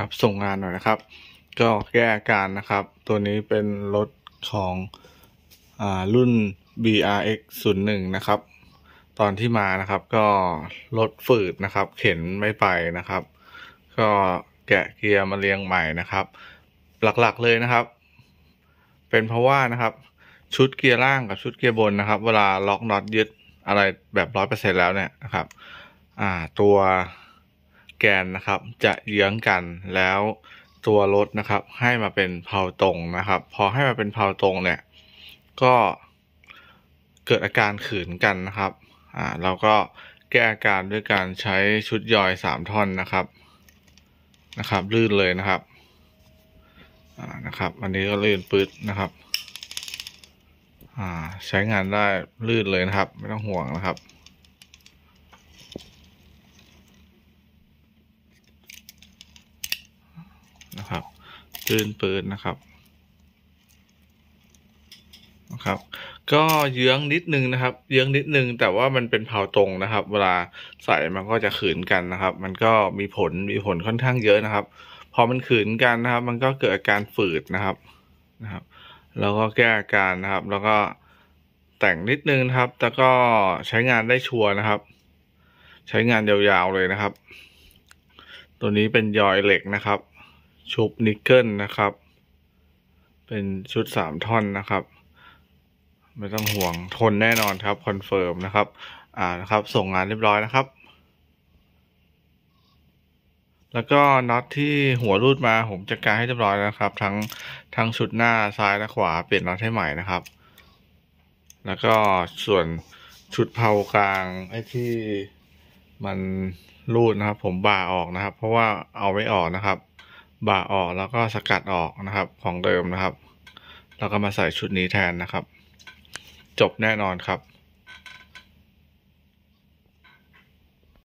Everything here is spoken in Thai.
ครับส่งงานหน่อยนะครับ ก็แก้อาการนะครับตัวนี้เป็นรถของอรุ่น BRX 0 1นะครับ ตอนที่มานะครับ ก็รถฝืดนะครับ เข็นไม่ไปนะครับ ก็แกะเกียร์มาเรียงใหม่นะครับ หลัก ๆเลยนะครับ เป็นเพราะว่านะครับ ชุดเกียร์ล่างกับชุดเกียร์บนนะครับ เวลาล็อกน็อตยึดอะไรแบบร้อยเปอร์เซ็นแล้วเนี่ยนะครับ อ่าตัวแกนนะครับจะเยื้องกันแล้วตัวรถนะครับให้มาเป็น เพา ตรงนะครับ พอให้มาเป็นเพาตรงเนี่ยก็เกิดอาการขืนกันนะครับอ่าเราก็แก้อาการด้วยการใช้ชุดยอยสามท่อนนะครับนะครับ ลื่นเลย นะ ครับอ่านะครับอันนี้ก็ลื่นปื๊ดนะครับอ่าใช้งานได้ ลื่นเลย นะ ครับ ไม่ต้องห่วงนะครับะครับตื่นปืนนะครับนะครับ ก็เยื้องนิดนึงนะครับเยื้องนิดนึงแต่ว่ามันเป็นเผาตรงนะครับ เวลาใส่มันก็จะขืนกันนะครับ มันก็มีผลมีผลค่อนข้างเยอะนะครับพอมันขืนกันนะครับ มันก็เกิดอาการฝืดนะครับนะครับ แล้วก็แก้อาการนะครับ แล้วก็แต่งนิดนึงนะครับแล้วก็ใช้งานได้ชัวร์นะครับ ใช้งานยาวๆเลยนะครับ ตัวนี้เป็นยอยเหล็กนะครับชุบนิกเกิลนะครับ เป็น ชุดสามท่อน นะครับ ไม่ต้องห่วงทนแน่นอนครับคอนเฟิร์มนะครับ อ่านะครับ ส่งงานเรียบร้อยนะครับ แล้วก็น็อตที่หัวรูดมา ผมจัดการให้เรียบร้อยนะครับ ทั้งทั้ง ชุดหน้าซ้ายและขวา เปลี่ยนน็อตให้ใหม่นะครับ แล้วก็ส่วนชุดเผากลาง ไอ้ที่มันรูดนะครับ ผมบ่าออกนะครับ เพราะว่าเอาไม่ออกนะครับบ่าออกแล้วก็สกัดออกนะครับของเดิมนะครับ แล้วก็มาใส่ชุดนี้แทนนะครับ จบแน่นอนครับ